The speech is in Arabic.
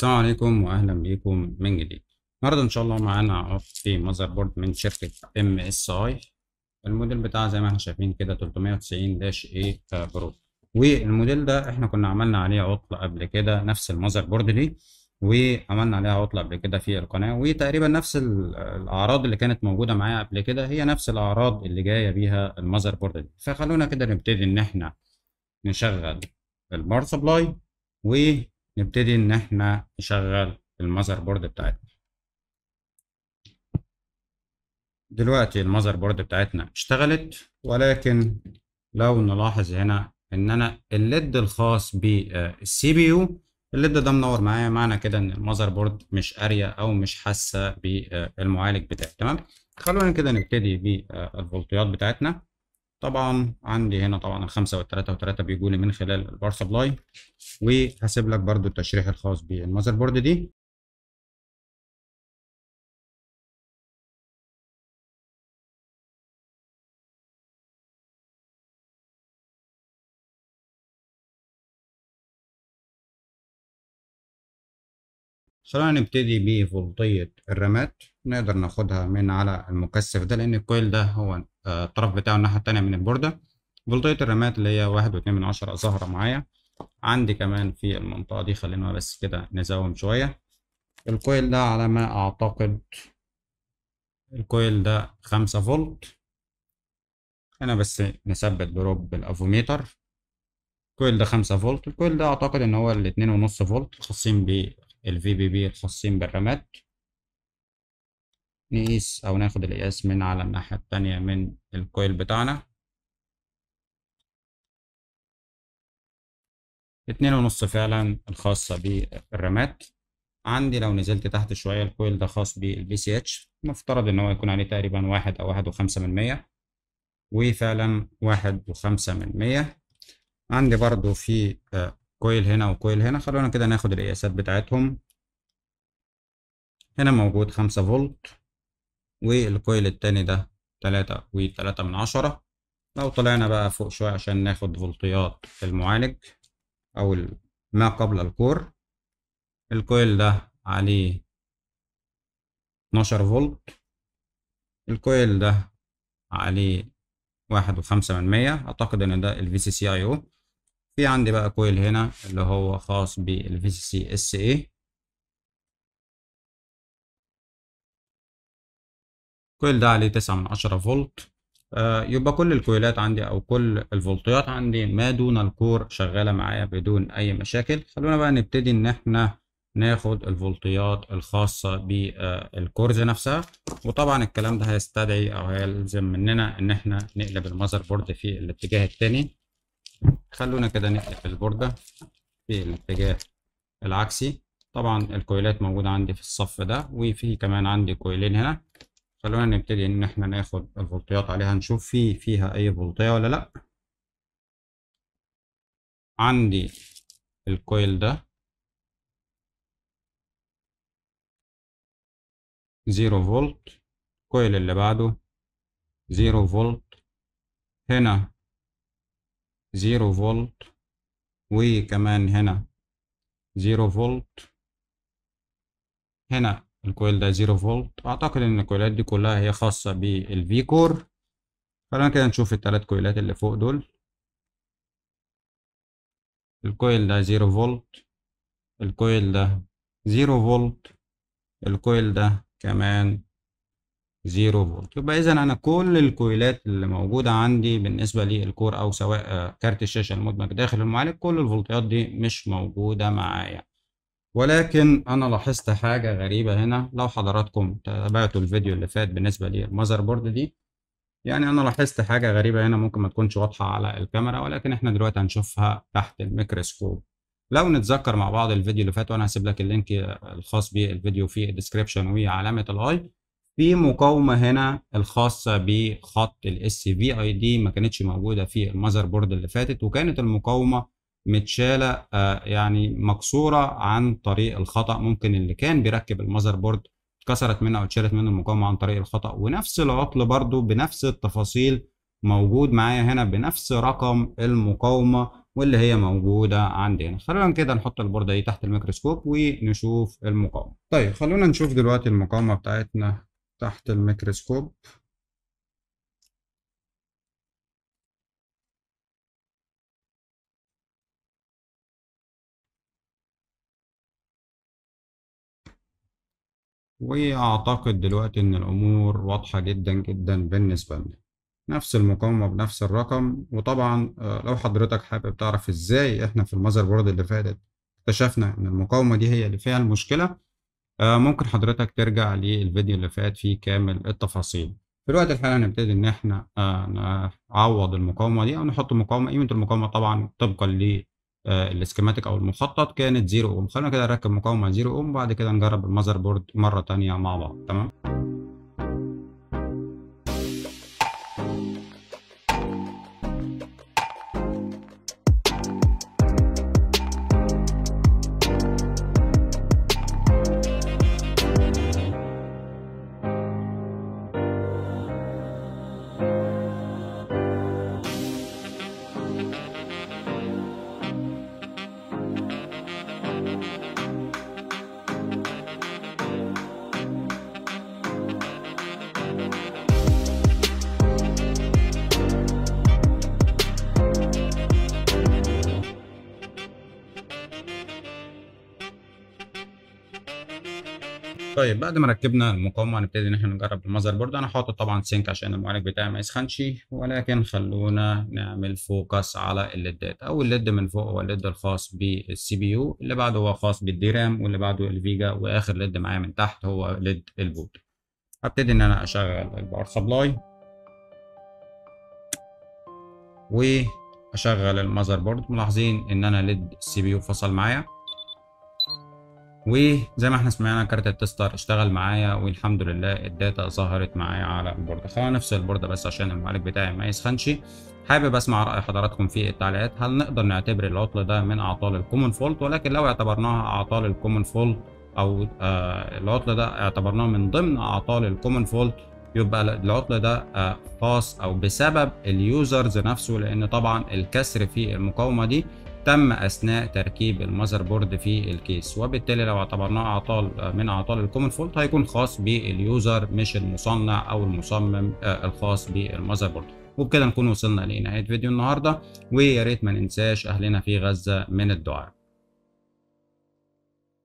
السلام عليكم واهلا بيكم من جديد النهارده ان شاء الله معانا في ماذر بورد من شركه ام اس اي الموديل بتاعها زي ما احنا شايفين كده 390 داش اي برو والموديل ده احنا كنا عملنا عليه عطل قبل كده نفس المذر بورد دي وعملنا عليها عطله قبل كده في القناه وتقريبا نفس الاعراض اللي كانت موجوده معايا قبل كده هي نفس الاعراض اللي جايه بيها المذر بورد دي فخلونا كده نبتدي ان احنا نشغل الباور سبلاي نبتدي ان احنا نشغل المذر بورد بتاعتنا دلوقتي المذر بورد بتاعتنا اشتغلت ولكن لو نلاحظ هنا ان انا الليد الخاص بالسي آه، بي يو الليد ده منور معايا معنى كده ان المذر بورد مش قاريه او مش حاسه بالمعالج آه، بتاعي تمام خلونا كده نبتدي بالفولتيات بتاعتنا طبعا عندي هنا طبعا الخمسة والتلاتة والتلاتة بيجوا لي من خلال البار سبلاي وهسيب لك برضو التشريح الخاص بالمذر بورد دي خلينا نبتدي بفولطية الرامات نقدر ناخدها من على المكثف ده لأن الكويل ده هو الطرف بتاعه الناحية التانية من البوردة بلطية الرمات اللي هي واحد واتنين من عشرة ظاهرة معايا عندي كمان في المنطقة دي خلينا بس كده نزوم شوية الكويل ده على ما أعتقد الكويل ده خمسة فولت أنا بس نثبت بروب بالأفوميتر الكويل ده خمسة فولت الكويل ده أعتقد إن هو الاتنين ونص فولت خاصين بالفي بي بي خاصين بالرمات نقيس أو ناخد القياس من على الناحية التانية من الكويل بتاعنا اتنين ونص فعلا الخاصة بالرامات عندي لو نزلت تحت شوية الكويل ده خاص بالبي سي اتش مفترض إن هو يكون عليه تقريبا واحد أو واحد وخمسة من مية وفعلا واحد وخمسة من مية عندي برضو في آه، كويل هنا وكويل هنا خلونا كده ناخد القياسات بتاعتهم هنا موجود خمسة فولت والكويل التاني ده تلاتة وتلاتة من عشرة لو طلعنا بقى فوق شوية عشان ناخد فولتيات المعالج أو ما قبل الكور الكويل ده عليه 12 فولت الكويل ده عليه واحد وخمسة من مية أعتقد إن ده سي VCC IO في عندي بقى كويل هنا اللي هو خاص سي VCC SA الكويل ده عليه تسعة من عشرة فولت آه يبقى كل الكويلات عندي او كل الفولتيات عندي ما دون الكور شغالة معايا بدون اي مشاكل خلونا بقى نبتدي ان احنا ناخد الفولتيات الخاصة بالكورز نفسها وطبعا الكلام ده هيستدعي او هيلزم مننا ان احنا نقلب المذر بورد في الاتجاه التاني خلونا كده نقلب البوردة في الاتجاه العكسي طبعا الكويلات موجودة عندي في الصف ده وفي كمان عندي كويلين هنا خلونا نبتدي ان احنا ناخد الفولتيات عليها نشوف في فيها اي فولتية ولا لا عندي الكويل ده زيرو فولت الكويل اللي بعده زيرو فولت هنا زيرو فولت وكمان هنا زيرو فولت هنا الكويل ده زيرو فولت اعتقد ان الكويلات دي كلها هي خاصة بالفي كور فانا كده نشوف التلات كويلات اللي فوق دول الكويل ده زيرو فولت الكويل ده زيرو فولت الكويل ده كمان زيرو فولت يبقى اذا انا كل الكويلات اللي موجودة عندي بالنسبة للكور او سواء كارت الشاشة المدمج داخل المعالج كل الفولتيات دي مش موجودة معايا ولكن انا لاحظت حاجه غريبه هنا لو حضراتكم تابعتوا الفيديو اللي فات بالنسبه للمذر بورد دي يعني انا لاحظت حاجه غريبه هنا ممكن ما تكونش واضحه على الكاميرا ولكن احنا دلوقتي هنشوفها تحت الميكروسكوب لو نتذكر مع بعض الفيديو اللي فات وانا هسيب لك اللينك الخاص بالفيديو في الديسكربشن وعلامه الاي في مقاومه هنا الخاصه بخط الاس في اي دي ما كانتش موجوده في المذر بورد اللي فاتت وكانت المقاومه متشاله آه، يعني مكسوره عن طريق الخطا ممكن اللي كان بيركب المذر بورد اتكسرت منه او اتشالت منه المقاومه عن طريق الخطا ونفس العطل برضو بنفس التفاصيل موجود معايا هنا بنفس رقم المقاومه واللي هي موجوده عندنا خلينا خلونا كده نحط البورده دي تحت الميكروسكوب ونشوف المقاومه طيب خلونا نشوف دلوقتي المقاومه بتاعتنا تحت الميكروسكوب وأعتقد دلوقتي إن الأمور واضحة جدا جدا بالنسبة لنا نفس المقاومة بنفس الرقم وطبعا آه، لو حضرتك حابب تعرف إزاي إحنا في المذر بورد اللي فاتت اكتشفنا إن المقاومة دي هي اللي فيها المشكلة آه، ممكن حضرتك ترجع للفيديو اللي فات فيه كامل التفاصيل في الوقت الحالي هنبتدي إن إحنا آه، نعوض المقاومة دي أو نحط مقاومة قيمة المقاومة طبعا طبقا آه، الاسكيماتيك او المخطط كانت زيرو اوم خلينا كده نركب مقاومه زيرو اوم وبعد كده نجرب المذر بورد مره تانية مع بعض تمام طيب بعد ما ركبنا المقاومة هنبتدي إن احنا نجرب المذر بورد أنا حاطط طبعا سينك عشان المعالج بتاعي ما يسخنش ولكن خلونا نعمل فوكس على الليدات أول ليد من فوق هو الليد الخاص بالسي بي يو اللي بعده هو خاص بالديرام واللي بعده الفيجا وآخر ليد معايا من تحت هو ليد البوت هبتدي إن أنا أشغل الباور سبلاي وأشغل المذر بورد ملاحظين إن أنا ليد السي بي يو فصل معايا وزي ما احنا سمعنا كارت التستر اشتغل معايا والحمد لله الداتا ظهرت معايا على البوردة خلينا نفصل البوردة بس عشان المعالج بتاعي ما يسخنش حابب اسمع رأي حضراتكم في التعليقات هل نقدر نعتبر العطل ده من اعطال الكومن فولت ولكن لو اعتبرناها اعطال الكومن فولت او آه، العطل ده اعتبرناه من ضمن اعطال الكومن فولت يبقى العطل ده آه، خاص او بسبب اليوزرز نفسه لان طبعا الكسر في المقاومه دي تم اثناء تركيب المذر بورد في الكيس وبالتالي لو اعتبرناه اعطال من اعطال الكومن فولت هيكون خاص باليوزر مش المصنع او المصمم آه، الخاص بالمذر بورد وبكده نكون وصلنا لنهايه فيديو النهارده ويا ريت ما ننساش اهلنا في غزه من الدعاء